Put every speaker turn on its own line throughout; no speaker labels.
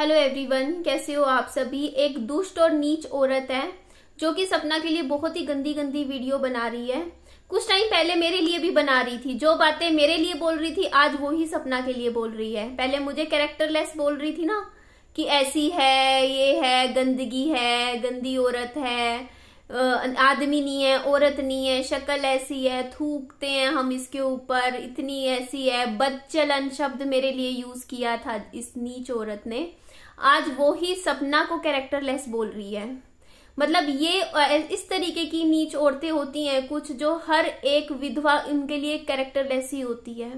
hello everyone कैसे हो आप सभी एक दुष्ट और नीच औरत है जो कि सपना के लिए बहुत ही गंदी गंदी वीडियो बना रही है कुछ टाइम पहले मेरे लिए भी बना रही थी जो बातें मेरे लिए बोल रही थी आज वो ही सपना के लिए बोल रही है पहले मुझे कैरेक्टर बोल रही थी ना कि ऐसी है ये है गंदगी है गंदी औरत है आदमी नहीं है औरत नहीं है शक्ल ऐसी है थूकते हैं हम इसके ऊपर इतनी ऐसी है बदचलन शब्द मेरे लिए यूज किया था इस नीच औरत ने आज वो ही सपना को कैरेक्टरलेस बोल रही है मतलब ये इस तरीके की नीच औरतें होती हैं कुछ जो हर एक विधवा इनके लिए कैरेक्टरलेस ही होती है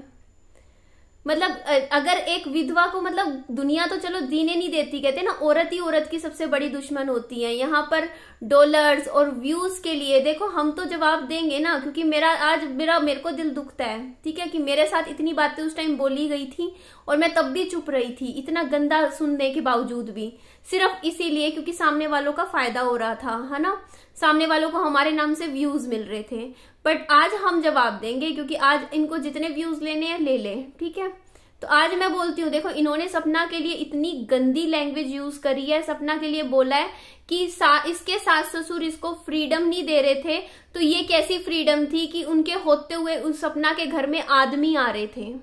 मतलब अगर एक विधवा को मतलब दुनिया तो चलो जीने नहीं देती कहते ना औरत ही औरत की सबसे बड़ी दुश्मन होती है यहाँ पर डॉलर्स और व्यूज के लिए देखो हम तो जवाब देंगे ना क्योंकि मेरा आज मेरा मेरे को दिल दुखता है ठीक है कि मेरे साथ इतनी बातें उस टाइम बोली गई थी और मैं तब भी चुप रही थी इतना गंदा सुनने के बावजूद भी सिर्फ इसीलिए क्योंकि सामने वालों का फायदा हो रहा था है ना सामने वालों को हमारे नाम से व्यूज मिल रहे थे बट आज हम जवाब देंगे क्योंकि आज इनको जितने व्यूज लेने हैं ले लें ठीक है तो आज मैं बोलती हूँ देखो इन्होंने सपना के लिए इतनी गंदी लैंग्वेज यूज करी है सपना के लिए बोला है कि सा, इसके सास ससुर इसको फ्रीडम नहीं दे रहे थे तो ये कैसी फ्रीडम थी कि उनके होते हुए उस सपना के घर में आदमी आ रहे थे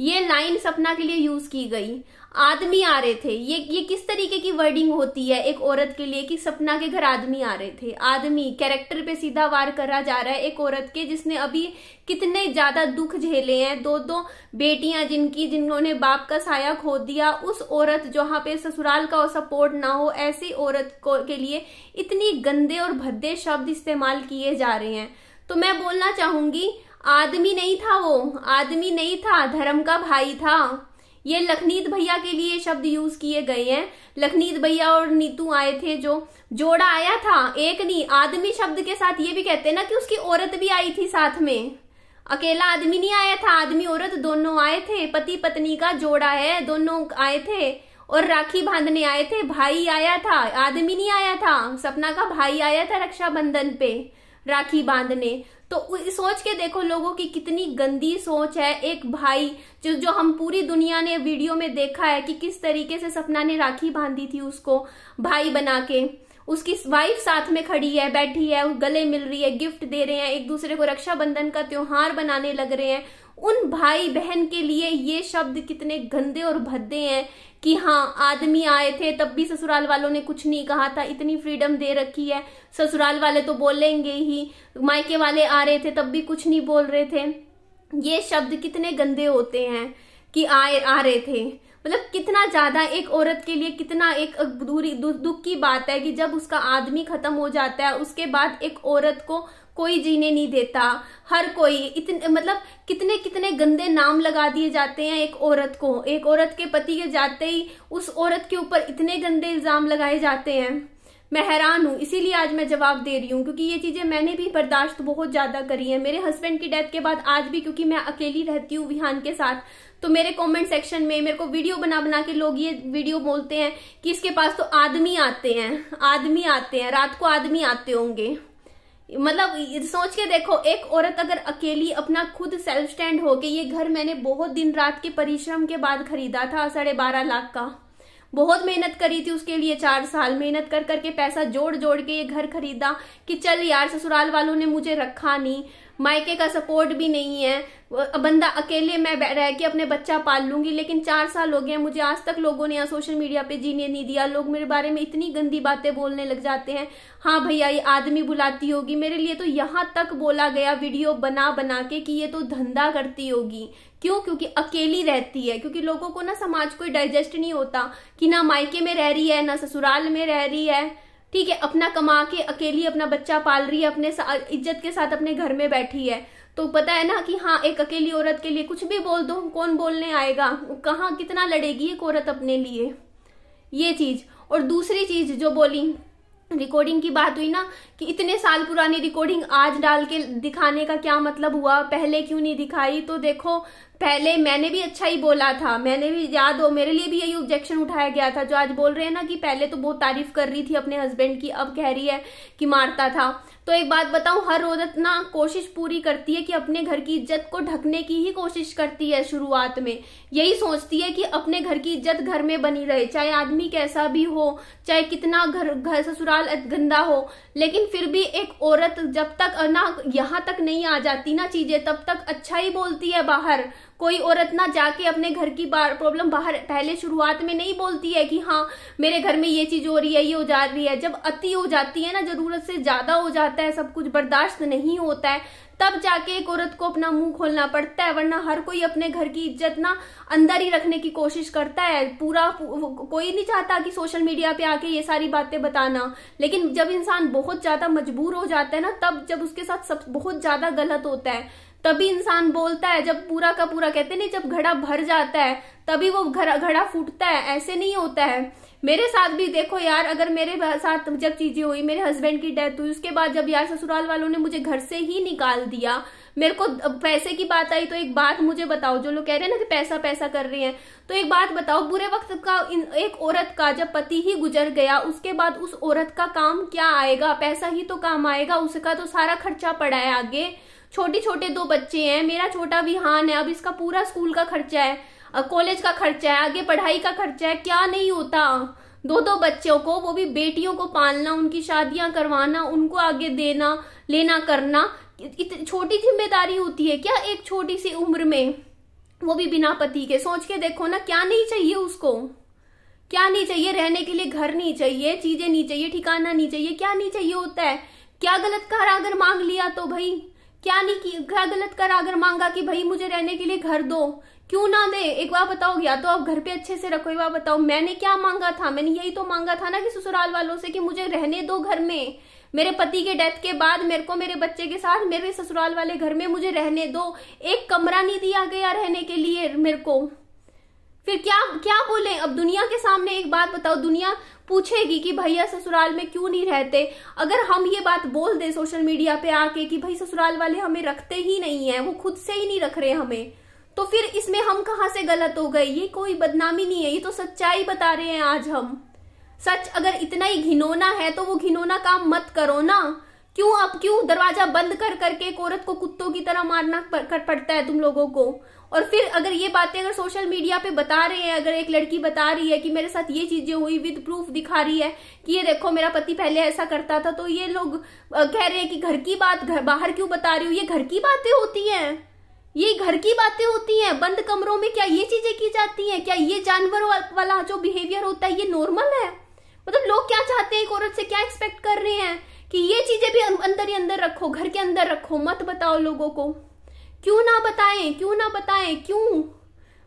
ये लाइन सपना के लिए यूज की गई आदमी आ रहे थे ये ये किस तरीके की वर्डिंग होती है एक औरत के लिए कि सपना के घर आदमी आ रहे थे आदमी कैरेक्टर पे सीधा वार करा जा रहा है एक औरत के जिसने अभी कितने ज्यादा दुख झेले हैं दो दो बेटियां जिनकी जिन्होंने बाप का साया खो दिया उस औरत जहां पे ससुराल का सपोर्ट ना हो ऐसी औरत को के लिए इतनी गंदे और भद्दे शब्द इस्तेमाल किए जा रहे हैं तो मैं बोलना चाहूंगी आदमी नहीं था वो आदमी नहीं था धर्म का भाई था ये लखनीत भैया के लिए शब्द यूज किए गए हैं लखनीत भैया और नीतू आए थे जो जोड़ा आया था एक नहीं आदमी शब्द के साथ ये भी कहते हैं ना कि उसकी औरत भी आई थी साथ में अकेला आदमी नहीं आया था आदमी औरत दोनों आए थे पति पत्नी का जोड़ा है दोनों आए थे और राखी बांधने आए थे भाई आया था आदमी नहीं आया था सपना का भाई आया था रक्षाबंधन पे राखी बांधने तो सोच के देखो लोगों की कितनी गंदी सोच है एक भाई जो जो हम पूरी दुनिया ने वीडियो में देखा है कि किस तरीके से सपना ने राखी बांधी थी उसको भाई बना के उसकी वाइफ साथ में खड़ी है बैठी है गले मिल रही है गिफ्ट दे रहे हैं एक दूसरे को रक्षाबंधन का त्योहार बनाने लग रहे हैं उन भाई बहन के लिए ये शब्द कितने गंदे और भद्दे हैं कि हाँ आदमी आए थे तब भी ससुराल वालों ने कुछ नहीं कहा था इतनी फ्रीडम दे रखी है ससुराल वाले तो बोलेंगे ही मायके वाले आ रहे थे तब भी कुछ नहीं बोल रहे थे ये शब्द कितने गंदे होते हैं कि आए आ रहे थे मतलब कितना ज्यादा एक औरत के लिए कितना एक दूरी दु, दुख की बात है कि जब उसका आदमी खत्म हो जाता है उसके बाद एक औरत को कोई जीने नहीं देता हर कोई इतने मतलब कितने कितने गंदे नाम लगा दिए जाते हैं एक औरत को एक औरत के पति के जाते ही उस औरत के ऊपर इतने गंदे इल्जाम लगाए जाते हैं मैं हैरान हूँ इसीलिए आज मैं जवाब दे रही हूँ क्योंकि ये चीज़ें मैंने भी बर्दाश्त बहुत ज़्यादा करी है मेरे हस्बैंड की डेथ के बाद आज भी क्योंकि मैं अकेली रहती हूँ विहान के साथ तो मेरे कमेंट सेक्शन में मेरे को वीडियो बना बना के लोग ये वीडियो बोलते हैं कि इसके पास तो आदमी आते हैं आदमी आते हैं रात को आदमी आते होंगे मतलब सोच के देखो एक औरत अगर अकेली अपना खुद सेल्फ स्टैंड हो ये घर मैंने बहुत दिन रात के परिश्रम के बाद खरीदा था साढ़े बारह लाख का बहुत मेहनत करी थी उसके लिए चार साल मेहनत कर करके पैसा जोड़ जोड़ के ये घर खरीदा कि चल यार ससुराल वालों ने मुझे रखा नहीं मायके का सपोर्ट भी नहीं है बंदा अकेले मैं रह के अपने बच्चा पाल लूंगी लेकिन चार साल हो गए मुझे आज तक लोगों ने यहाँ सोशल मीडिया पे जीने नहीं दिया लोग मेरे बारे में इतनी गंदी बातें बोलने लग जाते हैं हाँ भैया ये आदमी बुलाती होगी मेरे लिए तो यहाँ तक बोला गया वीडियो बना बना के कि ये तो धंधा करती होगी क्यों क्योंकि अकेली रहती है क्योंकि लोगों को ना समाज कोई डाइजेस्ट नहीं होता कि ना मायके में रह रही है ना ससुराल में रह रही है ठीक है अपना कमा के अकेली अपना बच्चा पाल रही है अपने इज्जत के साथ अपने घर में बैठी है तो पता है ना कि हाँ एक अकेली औरत के लिए कुछ भी बोल दो कौन बोलने आएगा कहाँ कितना लड़ेगी एक औरत अपने लिए ये चीज और दूसरी चीज जो बोली रिकॉर्डिंग की बात हुई ना कि इतने साल पुरानी रिकॉर्डिंग आज डाल के दिखाने का क्या मतलब हुआ पहले क्यों नहीं दिखाई तो देखो पहले मैंने भी अच्छा ही बोला था मैंने भी याद हो मेरे लिए भी यही ऑब्जेक्शन उठाया गया था जो आज बोल रहे हैं ना कि पहले तो बहुत तारीफ कर रही थी अपने हस्बैंड की अब कह रही है कि मारता था तो एक बात बताऊं हर रोज इतना कोशिश पूरी करती है कि अपने घर की इज्जत को ढकने की ही कोशिश करती है शुरुआत में यही सोचती है कि अपने घर की इज्जत घर में बनी रहे चाहे आदमी कैसा भी हो चाहे कितना घर घर ससुराल गंदा हो लेकिन फिर भी एक औरत जब तक ना यहाँ तक नहीं आ जाती ना चीजें तब तक अच्छा ही बोलती है बाहर कोई औरत ना जाके अपने घर की प्रॉब्लम बाहर पहले शुरुआत में नहीं बोलती है कि हाँ मेरे घर में ये चीज हो रही है ये हो जा रही है जब अति हो जाती है ना जरूरत से ज्यादा हो जाता है सब कुछ बर्दाश्त नहीं होता है तब जाके एक औरत को अपना मुंह खोलना पड़ता है वरना हर कोई अपने घर की इज्जत ना अंदर ही रखने की कोशिश करता है पूरा कोई नहीं चाहता कि सोशल मीडिया पे आके ये सारी बातें बताना लेकिन जब इंसान बहुत ज्यादा मजबूर हो जाता है ना तब जब उसके साथ सब बहुत ज्यादा गलत होता है तभी इंसान बोलता है जब पूरा का पूरा कहते नहीं जब घड़ा भर जाता है तभी वो घड़ा घड़ा फूटता है ऐसे नहीं होता है मेरे साथ भी देखो यार अगर मेरे साथ जब चीजें हुई मेरे हस्बैंड की डेथ हुई उसके बाद जब यार ससुराल वालों ने मुझे घर से ही निकाल दिया मेरे को पैसे की बात आई तो एक बात मुझे बताओ जो लोग कह रहे हैं ना कि पैसा पैसा कर रहे हैं तो एक बात बताओ बुरे वक्त का एक औरत का जब पति ही गुजर गया उसके बाद उस औरत का काम क्या आएगा पैसा ही तो काम आएगा उसका तो सारा खर्चा पड़ा है आगे छोटे छोटे दो बच्चे हैं मेरा छोटा विहान है अब इसका पूरा स्कूल का खर्चा है कॉलेज का खर्चा है आगे पढ़ाई का खर्चा है क्या नहीं होता दो दो बच्चों को वो भी बेटियों को पालना उनकी शादियां करवाना उनको आगे देना लेना करना छोटी जिम्मेदारी होती है क्या एक छोटी सी उम्र में वो भी बिना पति के सोच के देखो ना क्या नहीं चाहिए उसको क्या नहीं चाहिए रहने के लिए घर नहीं चाहिए चीजें नहीं चाहिए ठिकाना नहीं चाहिए क्या नहीं चाहिए होता है क्या गलत कार अगर मांग लिया तो भाई क्या नहीं क्या गलत कर अगर मांगा कि भाई मुझे रहने के लिए घर दो क्यों ना दे एक बार बताओ या तो आप घर पे अच्छे से रखो एक बार बताओ मैंने क्या मांगा था मैंने यही तो मांगा था ना कि ससुराल वालों से कि मुझे रहने दो घर में मेरे पति के डेथ के बाद मेरे को मेरे बच्चे के साथ मेरे ससुराल वाले घर में मुझे रहने दो एक कमरा नहीं दिया गया रहने के लिए मेरे को फिर क्या क्या बोले अब दुनिया के सामने एक बात बताओ दुनिया पूछेगी कि भैया ससुराल में क्यों नहीं रहते अगर हम ये बात बोल दें सोशल मीडिया पे आके कि भाई ससुराल वाले हमें रखते ही नहीं है वो खुद से ही नहीं रख रहे हमें तो फिर इसमें हम कहाँ से गलत हो गए ये कोई बदनामी नहीं है ये तो सच्चाई बता रहे हैं आज हम सच अगर इतना ही घिनौना है तो वो घिनौना काम मत करो ना क्यों अब क्यों दरवाजा बंद कर करके औरत को कुत्तों की तरह मारना पड़ता है तुम लोगों को और फिर अगर ये बातें अगर सोशल मीडिया पे बता रहे हैं अगर एक लड़की बता रही है कि मेरे साथ ये चीजें हुई विद प्रूफ दिखा रही है कि ये देखो मेरा पति पहले ऐसा करता था तो ये लोग कह रहे हैं कि घर की बात घर बाहर क्यों बता रही हो ये घर की बातें होती हैं ये घर की बातें होती हैं बंद कमरों में क्या ये चीजें की जाती हैं क्या ये जानवर वाला जो बिहेवियर होता है ये नॉर्मल है मतलब लोग क्या चाहते हैं एक औरत से क्या एक्सपेक्ट कर रहे हैं कि ये चीजें भी अं, अंदर ही अंदर रखो घर के अंदर रखो मत बताओ लोगों को क्यों ना बताएं क्यों ना बताएं क्यों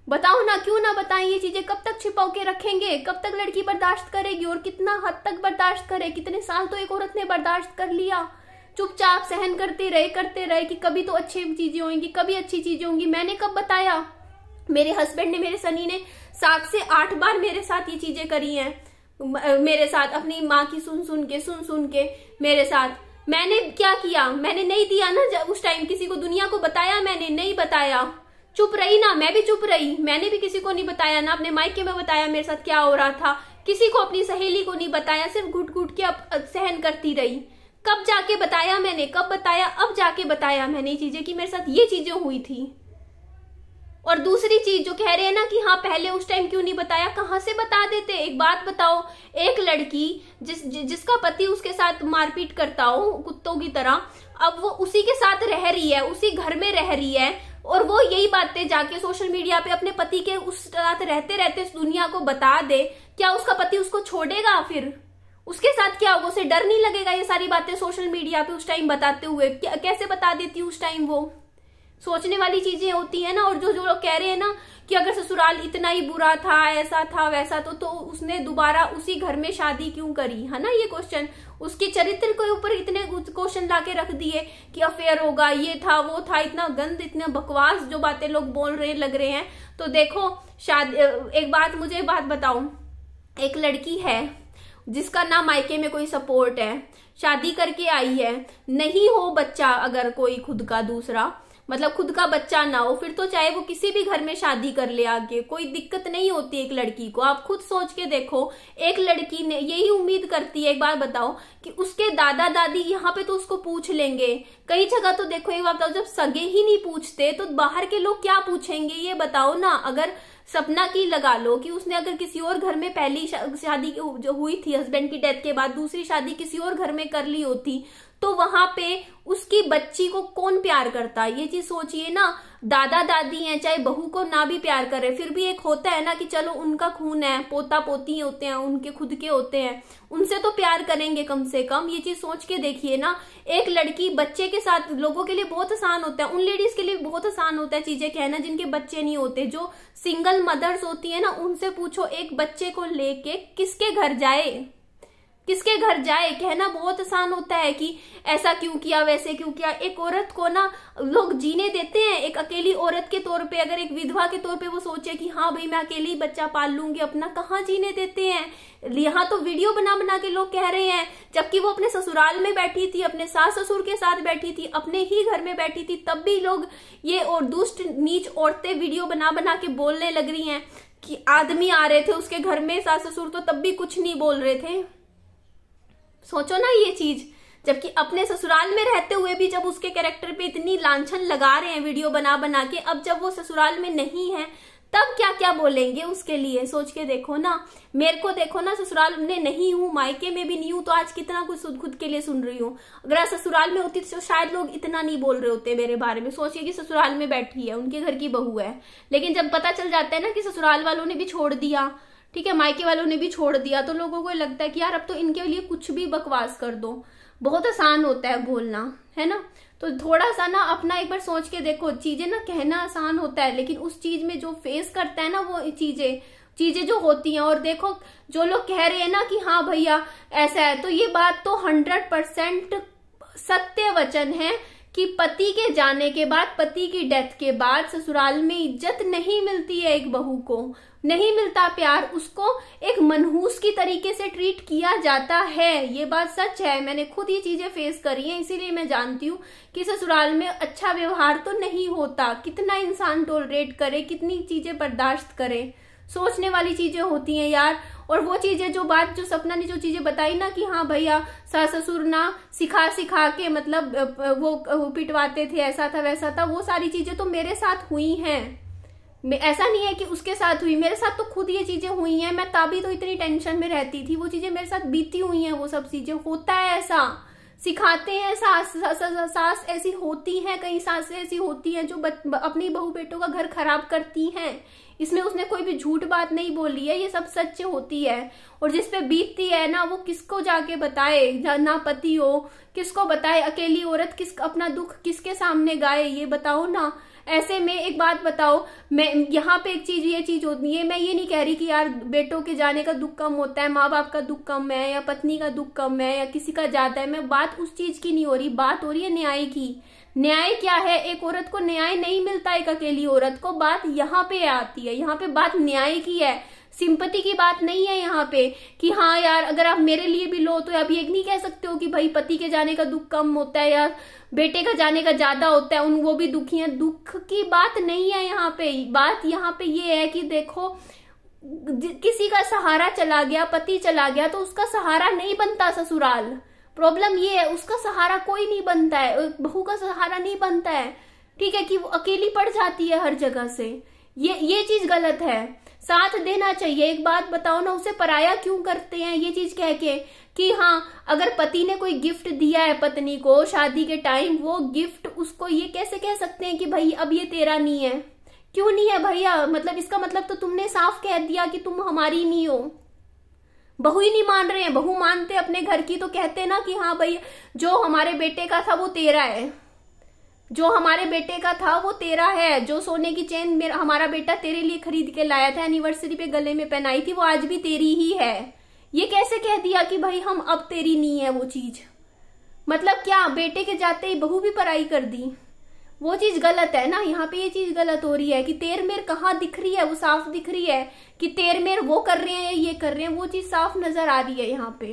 बताओ ना क्यों ना बताएं ये चीजें कब तक छिपाओ के रखेंगे कब तक लड़की बर्दाश्त करेगी और कितना हद तक बर्दाश्त करे कितने साल तो एक औरत ने बर्दाश्त कर लिया चुपचाप सहन करते रहे करते रहे कि कभी तो अच्छी चीजें होंगी कभी अच्छी चीजें होंगी मैंने कब बताया मेरे हस्बैंड ने मेरे सनी ने सात से आठ बार मेरे साथ ये चीजें करी हैं मेरे साथ अपनी माँ की सुन सुन के सुन सुन के मेरे साथ मैंने क्या किया मैंने नहीं दिया ना उस टाइम किसी को दुनिया को बताया मैंने नहीं बताया चुप रही ना मैं भी चुप रही मैंने भी किसी को नहीं बताया ना अपने माइके में बताया मेरे साथ क्या हो रहा था किसी को अपनी सहेली को नहीं बताया सिर्फ घुट घुट के सहन करती रही कब जाके बताया मैंने कब बताया अब जाके बताया मैंने चीजें कि मेरे साथ ये चीजें हुई थी और दूसरी चीज जो कह रहे हैं ना कि हाँ पहले उस टाइम क्यों नहीं बताया कहाँ से बता देते एक बात बताओ एक लड़की जिस जिसका पति उसके साथ मारपीट करता हो कुत्तों की तरह अब वो उसी के साथ रह रही है उसी घर में रह रही है और वो यही बातें जाके सोशल मीडिया पे अपने पति के उस साथ रहते रहते इस दुनिया को बता दे क्या उसका पति उसको छोड़ेगा फिर उसके साथ क्या होगा उसे डर नहीं लगेगा ये सारी बातें सोशल मीडिया पे उस टाइम बताते हुए कैसे बता देती उस टाइम वो सोचने वाली चीजें होती है ना और जो जो लोग कह रहे हैं ना कि अगर ससुराल इतना ही बुरा था ऐसा था वैसा तो तो उसने दोबारा उसी घर में शादी क्यों करी है ना ये क्वेश्चन उसके चरित्र के ऊपर इतने क्वेश्चन ला के रख दिए कि अफेयर होगा ये था वो था इतना गंद इतना बकवास जो बातें लोग बोल रहे लग रहे हैं तो देखो शादी एक बात मुझे एक बात बताऊ एक लड़की है जिसका ना मायके में कोई सपोर्ट है शादी करके आई है नहीं हो बच्चा अगर कोई खुद का दूसरा मतलब खुद का बच्चा ना हो फिर तो चाहे वो किसी भी घर में शादी कर ले आगे कोई दिक्कत नहीं होती एक लड़की को आप खुद सोच के देखो एक लड़की ने यही उम्मीद करती है एक बार बताओ कि उसके दादा दादी यहाँ पे तो उसको पूछ लेंगे कई जगह तो देखो एक बार बताओ जब सगे ही नहीं पूछते तो बाहर के लोग क्या पूछेंगे ये बताओ ना अगर सपना की लगा लो कि उसने अगर किसी और घर में पहली शादी जो हुई थी हस्बैंड की डेथ के बाद दूसरी शादी किसी और घर में कर ली होती तो वहां पे उसकी बच्ची को कौन प्यार करता है ये चीज सोचिए ना दादा दादी हैं चाहे बहू को ना भी प्यार करे फिर भी एक होता है ना कि चलो उनका खून है पोता पोती होते हैं उनके खुद के होते हैं उनसे तो प्यार करेंगे कम से कम ये चीज सोच के देखिए ना एक लड़की बच्चे के साथ लोगों के लिए बहुत आसान होता है उन लेडीज के लिए बहुत आसान होता है चीजें कहना जिनके बच्चे नहीं होते जो सिंगल मदर्स होती है ना उनसे पूछो एक बच्चे को लेके किसके घर जाए किसके घर जाए कहना बहुत आसान होता है कि ऐसा क्यों किया वैसे क्यों किया एक औरत को ना लोग जीने देते हैं एक अकेली औरत के तौर पे अगर एक विधवा के तौर पे वो सोचे कि हाँ भाई मैं अकेली बच्चा पाल लूंगी अपना कहाँ जीने देते हैं यहाँ तो वीडियो बना बना के लोग कह रहे हैं जबकि वो अपने ससुराल में बैठी थी अपने सास ससुर के साथ बैठी थी अपने ही घर में बैठी थी तब भी लोग ये और दुष्ट नीच औरतें वीडियो बना बना के बोलने लग रही हैं कि आदमी आ रहे थे उसके घर में सास ससुर तो तब भी कुछ नहीं बोल रहे थे सोचो ना ये चीज जबकि अपने ससुराल में रहते हुए भी जब उसके कैरेक्टर पे इतनी लांछन लगा रहे हैं वीडियो बना बना के अब जब वो ससुराल में नहीं है तब क्या क्या बोलेंगे उसके लिए सोच के देखो ना मेरे को देखो ना ससुराल में नहीं हूं मायके में भी नहीं हूँ तो आज कितना कुछ खुद के लिए सुन रही हूँ अगर ससुराल में होती तो शायद लोग इतना नहीं बोल रहे होते मेरे बारे में सोचिए कि ससुराल में बैठी है उनके घर की बहू है लेकिन जब पता चल जाता है ना कि ससुराल वालों ने भी छोड़ दिया ठीक है मायके वालों ने भी छोड़ दिया तो लोगों को लगता है कि यार अब तो इनके लिए कुछ भी बकवास कर दो बहुत आसान होता है बोलना है ना तो थोड़ा सा ना अपना एक बार सोच के देखो चीजें ना कहना आसान होता है लेकिन उस चीज में जो फेस करता है ना वो चीजें चीजें जो होती हैं और देखो जो लोग कह रहे हैं ना कि हाँ भैया ऐसा है तो ये बात तो हंड्रेड परसेंट सत्य वचन है कि पति के जाने के बाद पति की डेथ के बाद ससुराल में इज्जत नहीं मिलती है एक बहू को नहीं मिलता प्यार उसको एक मनहूस की तरीके से ट्रीट किया जाता है ये बात सच है मैंने खुद ही चीजें फेस करी हैं इसीलिए मैं जानती हूँ कि ससुराल में अच्छा व्यवहार तो नहीं होता कितना इंसान टोलरेट करे कितनी चीजें बर्दाश्त करे सोचने वाली चीजें होती हैं यार और वो चीजें जो बात जो सपना ने जो चीजें बताई ना कि हाँ भैया सास ससुर ना सिखा सिखा के मतलब वो पिटवाते थे ऐसा था वैसा था वो सारी चीजें तो मेरे साथ हुई हैं ऐसा नहीं है कि उसके साथ हुई मेरे साथ तो खुद ये चीजें हुई हैं मैं तभी तो इतनी टेंशन में रहती थी वो चीजें मेरे साथ बीती हुई हैं वो सब चीजें होता है ऐसा सिखाते हैं सास सास ऐसी होती हैं कई सास ऐसी होती हैं जो ब, अपनी बहू बेटों का घर खराब करती हैं इसमें उसने कोई भी झूठ बात नहीं बोली है ये सब सच होती है और जिस पे बीतती है ना वो किसको जाके बताए ना पति हो किसको बताए अकेली औरत किस अपना दुख किसके सामने गाए ये बताओ ना ऐसे में एक बात बताओ मैं यहाँ पे एक चीज ये चीज होती है मैं ये नहीं कह रही कि यार बेटों के जाने का दुख कम होता है माँ बाप का दुख कम है या पत्नी का दुख कम है या किसी का ज्यादा है मैं बात उस चीज की नहीं हो रही बात हो रही है न्याय की न्याय क्या है एक औरत को न्याय नहीं मिलता एक अकेली औरत को बात यहाँ पे आती है यहाँ पे बात न्याय की है सिंपति की बात नहीं है यहाँ पे कि हाँ यार अगर आप मेरे लिए भी लो तो आप ये नहीं कह सकते हो कि भाई पति के जाने का दुख कम होता है या बेटे का जाने का ज्यादा होता है उन वो भी दुखी है दुख की बात नहीं है यहाँ पे बात यहाँ पे ये है कि देखो किसी का सहारा चला गया पति चला गया तो उसका सहारा नहीं बनता ससुराल प्रॉब्लम ये है उसका सहारा कोई नहीं बनता है बहू का सहारा नहीं बनता है ठीक है कि वो अकेली पड़ जाती है हर जगह से ये ये चीज गलत है साथ देना चाहिए एक बात बताओ ना उसे पराया क्यों करते हैं ये चीज कह के कि हाँ अगर पति ने कोई गिफ्ट दिया है पत्नी को शादी के टाइम वो गिफ्ट उसको ये कैसे कह सकते हैं कि भाई अब ये तेरा नहीं है क्यों नहीं है भैया मतलब इसका मतलब तो तुमने साफ कह दिया कि तुम हमारी नहीं हो बहू ही नहीं मान रहे हैं बहू मानते अपने घर की तो कहते ना कि हाँ भाई जो हमारे बेटे का था वो तेरा है जो हमारे बेटे का था वो तेरा है जो सोने की चेन मेरा हमारा बेटा तेरे लिए खरीद के लाया था एनिवर्सरी पे गले में पहनाई थी वो आज भी तेरी ही है ये कैसे कह दिया कि भाई हम अब तेरी नहीं है वो चीज मतलब क्या बेटे के जाते ही बहू भी पराई कर दी वो चीज गलत है ना यहाँ पे ये चीज गलत हो रही है कि तेर मेर कहाँ दिख रही है वो साफ दिख रही है कि तेर मेर वो कर रहे हैं ये कर रहे हैं वो चीज साफ नजर आ रही है यहाँ पे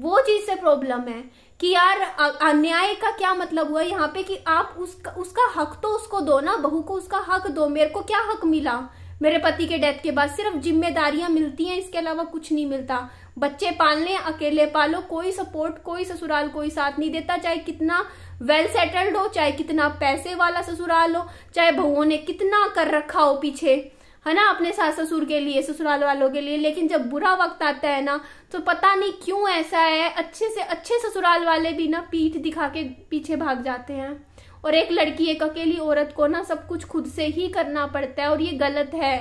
वो चीज से प्रॉब्लम है कि यार अन्याय का क्या मतलब हुआ यहाँ पे कि आप उसका उसका हक तो उसको दो ना बहू को उसका हक दो मेरे को क्या हक मिला मेरे पति के डेथ के बाद सिर्फ जिम्मेदारियां मिलती हैं इसके अलावा कुछ नहीं मिलता बच्चे पालने अकेले पालो कोई सपोर्ट कोई ससुराल कोई साथ नहीं देता चाहे कितना वेल सेटल्ड हो चाहे कितना पैसे वाला ससुराल हो चाहे बहुओं ने कितना कर रखा हो पीछे है ना अपने सास ससुर के लिए ससुराल वालों के लिए लेकिन जब बुरा वक्त आता है ना तो पता नहीं क्यों ऐसा है अच्छे से अच्छे ससुराल वाले भी ना पीठ दिखा के पीछे भाग जाते हैं और एक लड़की एक अकेली औरत को ना सब कुछ खुद से ही करना पड़ता है और ये गलत है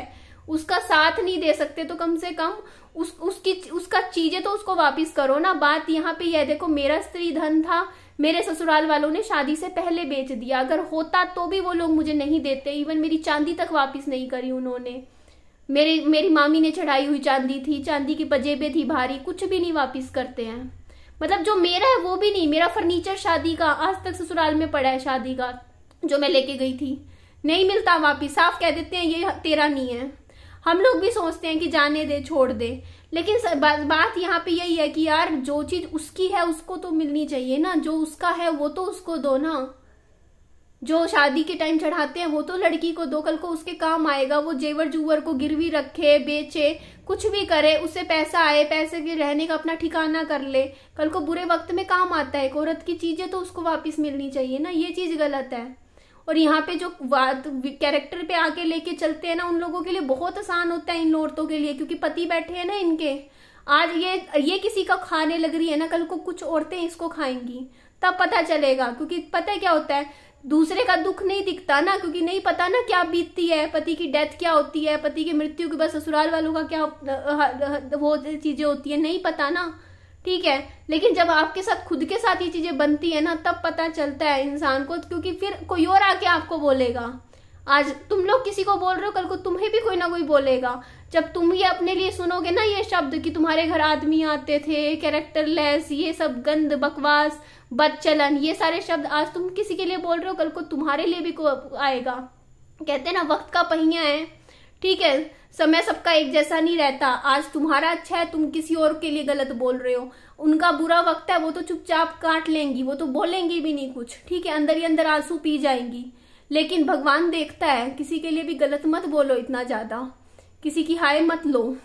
उसका साथ नहीं दे सकते तो कम से कम उस उसकी उसका चीजें तो उसको वापस करो ना बात यहाँ पे यह देखो मेरा स्त्री धन था मेरे ससुराल वालों ने शादी से पहले बेच दिया अगर होता तो भी वो लोग मुझे नहीं देते इवन मेरी चांदी तक वापस नहीं करी उन्होंने मेरी मेरी मामी ने चढ़ाई हुई चांदी थी चांदी की पजेबे थी भारी कुछ भी नहीं वापिस करते हैं मतलब जो मेरा है वो भी नहीं मेरा फर्नीचर शादी का आज तक ससुराल में पड़ा है शादी का जो मैं लेके गई थी नहीं मिलता वापिस साफ कह देते हैं ये तेरा नहीं है हम लोग भी सोचते हैं कि जाने दे छोड़ दे लेकिन बात यहाँ पे यही है कि यार जो चीज उसकी है उसको तो मिलनी चाहिए ना जो उसका है वो तो उसको दो ना जो शादी के टाइम चढ़ाते हैं वो तो लड़की को दो कल को उसके काम आएगा वो जेवर जूवर को गिरवी रखे बेचे कुछ भी करे उससे पैसा आए पैसे के रहने का अपना ठिकाना कर ले कल को बुरे वक्त में काम आता है एक औरत की चीजें तो उसको वापस मिलनी चाहिए ना ये चीज गलत है और यहाँ पे जो वाद कैरेक्टर पे आके लेके चलते हैं ना उन लोगों के लिए बहुत आसान होता है इन औरतों के लिए क्योंकि पति बैठे हैं ना इनके आज ये ये किसी का खाने लग रही है ना कल को कुछ औरतें इसको खाएंगी तब पता चलेगा क्योंकि पता क्या होता है दूसरे का दुख नहीं दिखता ना क्योंकि नहीं पता ना क्या बीतती है पति की डेथ क्या होती है पति की मृत्यु के बाद ससुराल वालों का क्या वो चीजें होती है नहीं पता ना ठीक है लेकिन जब आपके साथ खुद के साथ ये चीजें बनती है ना तब पता चलता है इंसान को क्योंकि फिर कोई और आके आपको बोलेगा आज तुम लोग किसी को बोल रहे हो कल को तुम्हें भी कोई ना कोई बोलेगा जब तुम ये अपने लिए सुनोगे ना ये शब्द कि तुम्हारे घर आदमी आते थे कैरेक्टरलेस ये सब गंद बकवास बदचलन ये सारे शब्द आज तुम किसी के लिए बोल रहे हो कल को तुम्हारे लिए भी को आएगा कहते हैं ना वक्त का पहिया है ठीक है समय सबका एक जैसा नहीं रहता आज तुम्हारा अच्छा है तुम किसी और के लिए गलत बोल रहे हो उनका बुरा वक्त है वो तो चुपचाप काट लेंगी वो तो बोलेंगी भी नहीं कुछ ठीक है अंदर ही अंदर आंसू पी जाएंगी लेकिन भगवान देखता है किसी के लिए भी गलत मत बोलो इतना ज्यादा किसी की हाय मत लो